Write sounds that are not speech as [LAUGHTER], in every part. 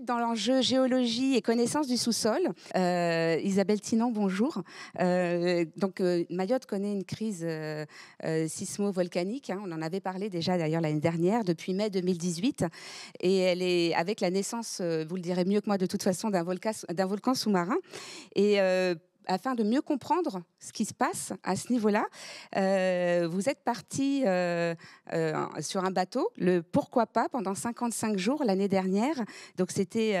dans l'enjeu géologie et connaissance du sous-sol. Euh, Isabelle Tinon, bonjour. Euh, donc, euh, Mayotte connaît une crise sismo-volcanique. Hein. on en avait parlé déjà d'ailleurs l'année dernière, depuis mai 2018. Et elle est avec la naissance, vous le direz mieux que moi de toute façon, d'un volcan, volcan sous-marin. Et afin de mieux comprendre ce qui se passe à ce niveau-là. Euh, vous êtes parti euh, euh, sur un bateau, le Pourquoi pas, pendant 55 jours l'année dernière. Donc c'était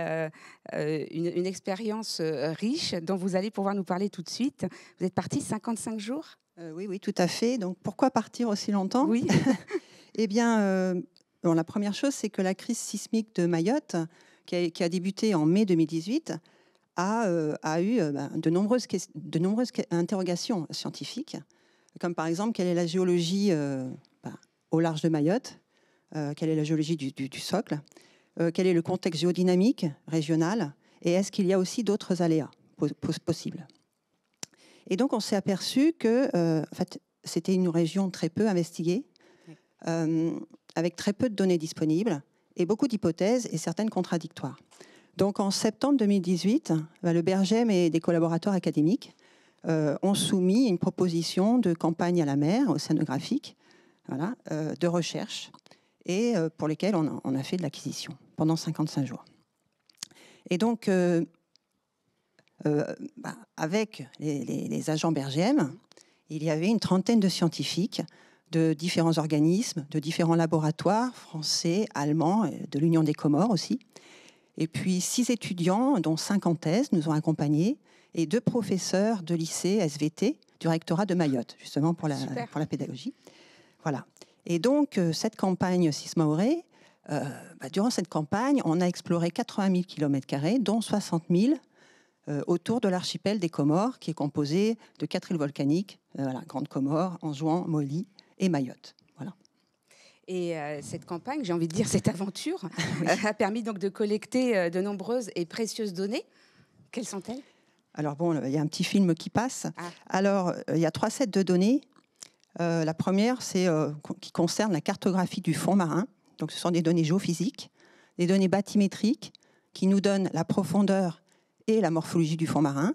une, expérience riche dont vous allez pouvoir nous parler tout de suite. Vous êtes parti 55 jours Oui, oui, tout à fait. Donc pourquoi partir aussi longtemps Oui. [LAUGHS] eh bien, la première chose, c'est que la crise sismique de Mayotte, qui a, qui a débuté en mai 2018, euh, a, eu euh, ben, de, nombreuses interrogations scientifiques, comme par exemple quelle est la géologie euh, ben, au large de Mayotte, quelle est la géologie du, socle, quel est le contexte géodynamique régional, et est-ce qu'il y a aussi d'autres aléas possibles. Et donc on s'est aperçu que c'était une région très peu investiguée, avec très peu de données disponibles et beaucoup d'hypothèses et certaines contradictoires. Donc en septembre 2018, bah, le Bergem et des collaborateurs académiques euh, ont soumis une proposition de campagne à la mer, océanographique, scénographique, euh, de recherche, et euh, pour lesquelles on, a, fait de l'acquisition pendant 55 jours. Et donc, bah, avec les, les, agents Bergem, il y avait une trentaine de scientifiques de différents organismes, de différents laboratoires français, allemands, de l'Union des Comores aussi, et puis six étudiants, dont cinq en thèse, nous ont accompagnés, et deux professeurs de lycée SVT du rectorat de Mayotte, justement pour la, pédagogie. Voilà. Et donc, euh, cette campagne Sismaoré, euh, bah, durant cette campagne, on a exploré 80 000 km, dont 60 000 euh, autour de l'archipel des Comores, qui est composé de quatre îles volcaniques, la Grande Comore, Anjouan, Moli et Mayotte. Et euh, cette campagne, j'ai envie de dire cette aventure, ah euh, a permis donc de collecter euh, de nombreuses et précieuses données. Quelles sont-elles Alors bon, il y a un petit film qui passe. Ah. Alors, il y a trois sets de données. la première, c'est qui concerne la cartographie du fond marin. Donc, ce sont des données géophysiques, des données bathymétriques qui nous donnent la profondeur et la morphologie du fond marin,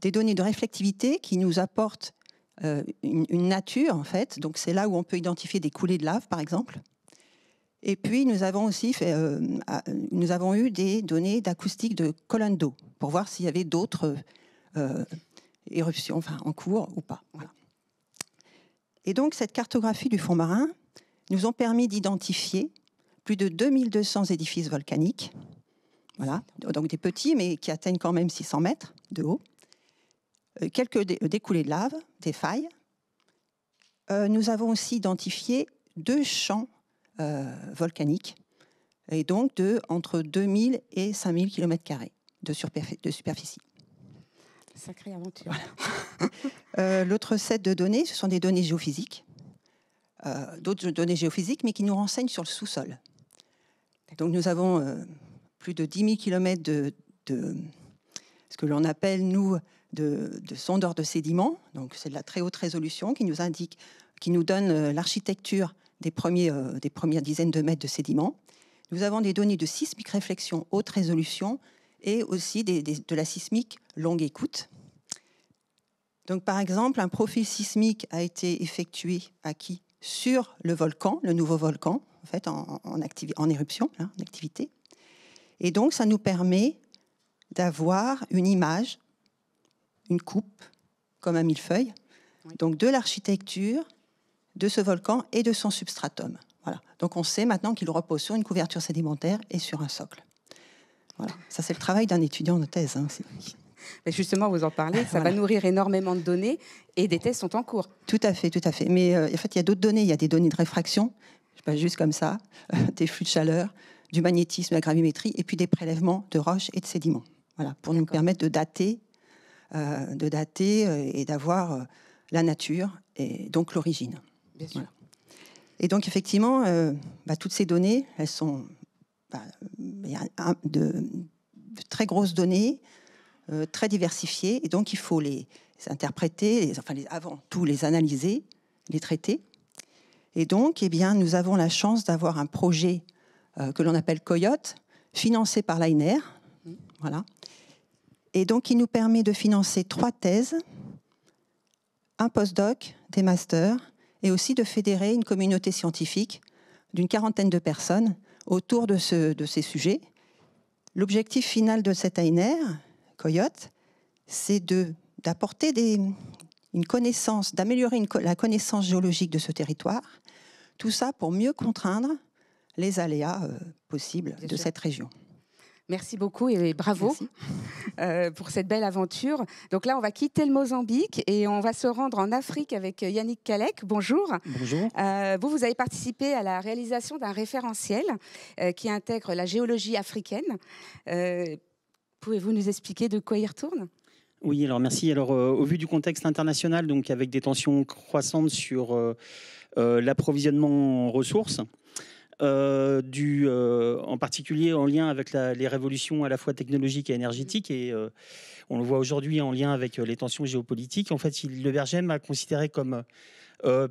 des données de réflectivité qui nous apportent euh, une, nature, en fait. Donc, c'est là où on peut identifier des coulées de lave, par exemple. Et puis, nous avons aussi fait, euh, nous avons eu des données d'acoustique de colonnes d'eau pour voir s'il y avait d'autres euh, éruptions en cours ou pas. Et donc, cette cartographie du fond marin nous ont permis d'identifier plus de 2200 édifices volcaniques, voilà, donc des petits, mais qui atteignent quand même 600 mètres de haut. Euh, quelques découlées euh, découlés de lave, des failles. Euh, nous avons aussi identifié deux champs volcaniques, et donc de entre 2000 et 5000 km de, de superficie. Sacrée aventure. [LAUGHS] L'autre set de données, ce sont des données géophysiques, d'autres données géophysiques, mais qui nous renseignent sur le sous-sol. Donc nous avons plus de 10 000 km de ce que l'on appelle, nous, de, sondeurs de sédiments, donc c'est de la très haute résolution qui nous indique, qui nous donne euh, l'architecture des, euh, des premières dizaines de mètres de sédiments. Nous avons des données de sismique réflexion haute résolution et aussi de la sismique longue écoute. Donc, par exemple, un profil sismique a été effectué acquis sur le volcan, le nouveau volcan, en fait, en, éruption, hein, en activité. Et donc, ça nous permet d'avoir une image une coupe, comme un millefeuille, donc de l'architecture de ce volcan et de son substratum. Voilà. Donc on sait maintenant qu'il repose sur une couverture sédimentaire et sur un socle. Voilà. Ça, c'est le travail d'un étudiant de thèse. Hein. Mais justement, vous en parlez, ça va nourrir énormément de données et des thèses sont en cours. Tout à fait, tout à fait. Mais euh, en fait, il y a d'autres données. Il y a des données de réfraction, pas juste comme ça, [LAUGHS] des flux de chaleur, du magnétisme, de la gravimétrie, et puis des prélèvements de roches et de sédiments. Voilà, pour nous permettre de dater euh, de dater euh, et d'avoir euh, la nature et donc l'origine. Et donc effectivement, bah, toutes ces données, elles sont bah, de, très grosses données, très diversifiées, et donc il faut les, interpréter, enfin avant tout les analyser, les traiter. Et donc, eh bien, nous avons la chance d'avoir un projet que l'on appelle Coyote, financé par l'Iner. Mmh. voilà, et donc, il nous permet de financer trois thèses, un postdoc, des masters, et aussi de fédérer une communauté scientifique d'une quarantaine de personnes autour de, ces sujets. L'objectif final de cet ANR, Coyote, c'est d'apporter une connaissance, d'améliorer la connaissance géologique de ce territoire, tout ça pour mieux contraindre les aléas euh, possibles de cette région. Merci beaucoup et bravo euh, pour cette belle aventure. Donc là, on va quitter le Mozambique et on va se rendre en Afrique avec Yannick Kalec. Bonjour. Bonjour. Euh, vous, vous avez participé à la réalisation d'un référentiel euh, qui intègre la géologie africaine. Pouvez-vous nous expliquer de quoi il retourne oui, alors merci. Alors, au vu du contexte international, donc avec des tensions croissantes sur l'approvisionnement en ressources, euh, du, euh, en particulier en lien avec les révolutions à la fois technologiques et énergétiques. Et euh, on le voit aujourd'hui en lien avec les tensions géopolitiques. En fait, il, le Bergem a considéré comme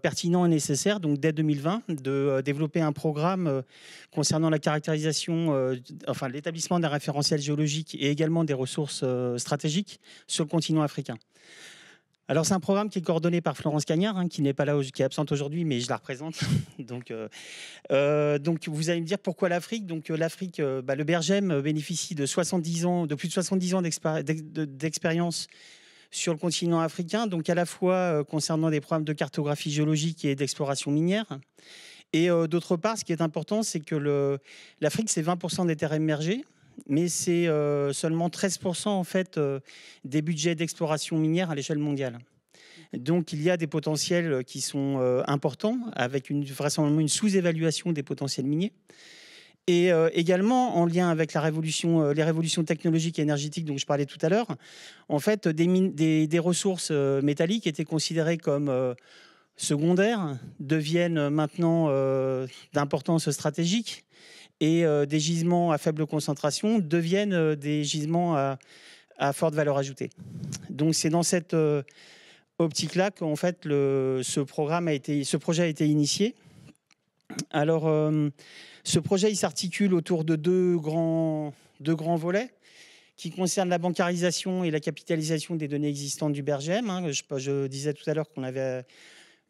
pertinent et nécessaire, donc dès 2020, de développer un programme concernant la caractérisation, enfin l'établissement d'un référentiel géologique et également des ressources stratégiques sur le continent africain alors c'est un programme qui est coordonné par Florence Cagnard, hein, qui n'est pas là, qui est absente aujourd'hui, mais je la représente. [LAUGHS] donc, euh, euh, donc vous allez me dire pourquoi l'Afrique Donc euh, l'Afrique, bah, le Bergem bénéficie de 70 ans, de plus de 70 ans d'expérience sur le continent africain, donc à la fois concernant des programmes de cartographie géologique et d'exploration minière. Et d'autre part, ce qui est important, c'est que l'Afrique, c'est 20% des terres émergées mais c'est euh, seulement 13% en fait euh, des budgets d'exploration minière à l'échelle mondiale. Donc il y a des potentiels euh, qui sont importants, avec une, vraisemblablement une sous-évaluation des potentiels miniers. Et également en lien avec la révolution, les révolutions technologiques et énergétiques dont je parlais tout à l'heure, en fait, des ressources métalliques étaient considérées comme secondaires, deviennent maintenant d'importance stratégique et euh, des gisements à faible concentration deviennent euh, des gisements à, forte valeur ajoutée. Donc c'est dans cette euh, optique-là qu'en fait ce, programme a été, ce projet a été initié. Alors, ce projet, il s'articule autour de deux grands, deux grands volets qui concernent la bancarisation et la capitalisation des données existantes du BERGEM. Hein. Je, je, disais tout à l'heure qu'on avait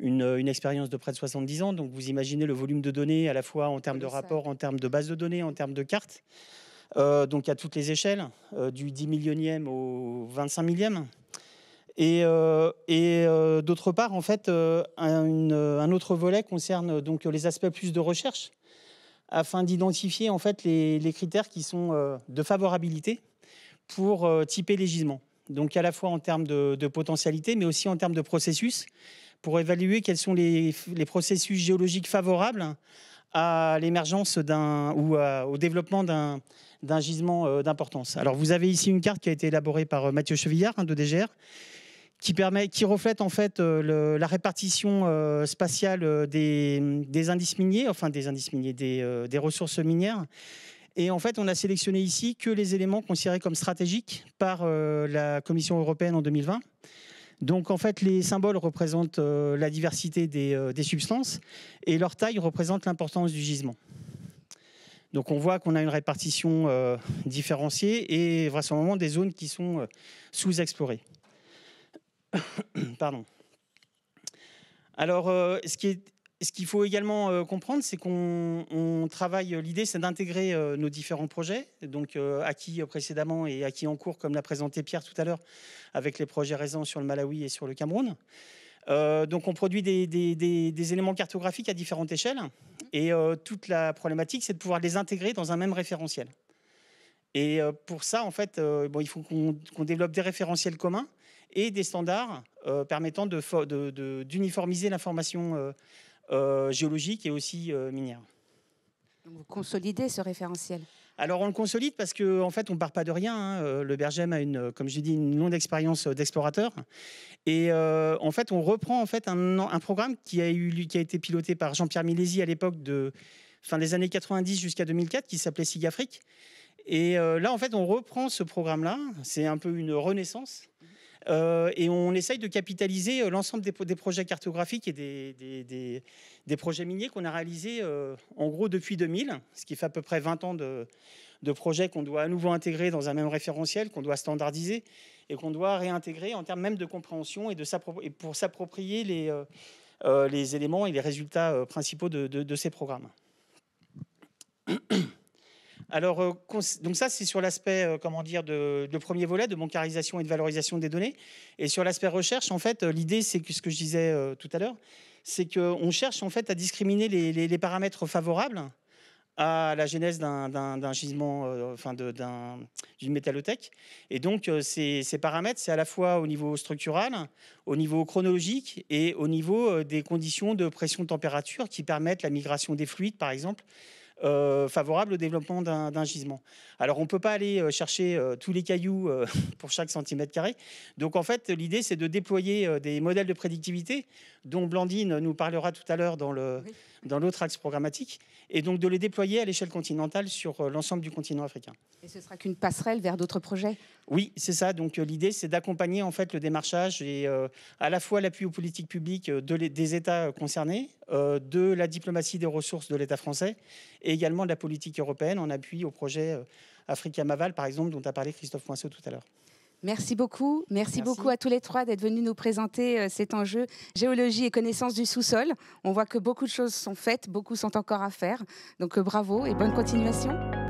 euh, une, expérience de près de 70 ans. Donc vous imaginez le volume de données à la fois en termes de rapports, en termes de bases de données, en termes de cartes. Euh, donc à toutes les échelles, euh, du 10 millionième au 25 millième. Et, d'autre part, en fait, un, autre volet concerne donc les aspects plus de recherche, afin d'identifier en fait les, critères qui sont de favorabilité pour typer les gisements. Donc à la fois en termes de potentialité, mais aussi en termes de processus, pour évaluer quels sont les, processus géologiques favorables à l'émergence d'un ou au développement d'un gisement euh, d'importance. Alors vous avez ici une carte qui a été élaborée par euh, Mathieu Chevillard hein, de DGR qui reflète en fait euh, la répartition spatiale des, indices miniers, enfin des indices miniers des, ressources minières. Et en fait, on a sélectionné ici que les éléments considérés comme stratégiques par la Commission européenne en 2020. Donc en fait, les symboles représentent euh, la diversité euh, des, substances et leur taille représente l'importance du gisement. Donc on voit qu'on a une répartition euh, différenciée et vraisemblablement des zones qui sont sous-explorées. [COUGHS] Pardon. Alors, ce qui est ce qu'il faut également euh, comprendre, c'est qu'on travaille, l'idée c'est d'intégrer euh, nos différents projets, donc euh, acquis précédemment et acquis en cours, comme l'a présenté Pierre tout à l'heure, avec les projets récents sur le Malawi et sur le Cameroun. donc on produit des, éléments cartographiques à différentes échelles, et toute la problématique c'est de pouvoir les intégrer dans un même référentiel. Et pour ça, en fait, bon, il faut qu'on développe des référentiels communs et des standards permettant d'uniformiser l'information euh, géologique et aussi euh, minière. vous consolidez ce référentiel alors on le consolide parce qu'en en fait on ne part pas de rien. Hein. Euh, le Bergem a une, comme j'ai dit, une longue expérience d'explorateur et en fait on reprend en fait un, programme qui a été piloté par Jean-Pierre Milési à l'époque de fin des années 90 jusqu'à 2004 qui s'appelait SIGAFRIC. Et là en fait on reprend ce programme là. C'est un peu une renaissance euh, et on essaye de capitaliser euh, l'ensemble des, projets cartographiques et des, projets miniers qu'on a réalisés euh, en gros depuis 2000, ce qui fait à peu près 20 ans de, projets qu'on doit à nouveau intégrer dans un même référentiel, qu'on doit standardiser et qu'on doit réintégrer en termes même de compréhension et, de pour s'approprier les, éléments et les résultats principaux de ces programmes. Alors, euh, donc ça, c'est sur l'aspect, euh, comment dire, de, premier volet, de bancarisation et de valorisation des données. Et sur l'aspect recherche, en fait, euh, l'idée, c'est ce que je disais tout à l'heure, c'est qu'on cherche en fait à discriminer les, paramètres favorables à la genèse d'un gisement, enfin d'une métallothèque. Et donc, ces, paramètres, c'est à la fois au niveau structural, au niveau chronologique et au niveau des conditions de pression-température qui permettent la migration des fluides, par exemple, euh, favorable au développement d'un gisement. Alors on ne peut pas aller euh, chercher euh, tous les cailloux [LAUGHS] pour chaque centimètre carré. Donc en fait, l'idée, c'est de déployer des modèles de prédictivité dont Blandine nous parlera tout à l'heure dans le dans l'autre axe programmatique, et donc de les déployer à l'échelle continentale sur euh, l'ensemble du continent africain. Et ce sera qu'une passerelle vers d'autres projets Oui, c'est ça. Donc euh, l'idée, c'est d'accompagner en fait le démarchage et euh, à la fois l'appui aux politiques publiques des États concernés, de la diplomatie des ressources de l'État français, et également de la politique européenne en appui au projet Africa Maval, par exemple, dont a parlé Christophe Poinceau tout à l'heure. Merci beaucoup. Merci, beaucoup à tous les trois d'être venus nous présenter euh, cet enjeu géologie et connaissance du sous-sol. On voit que beaucoup de choses sont faites, beaucoup sont encore à faire. Donc euh, bravo et bonne continuation.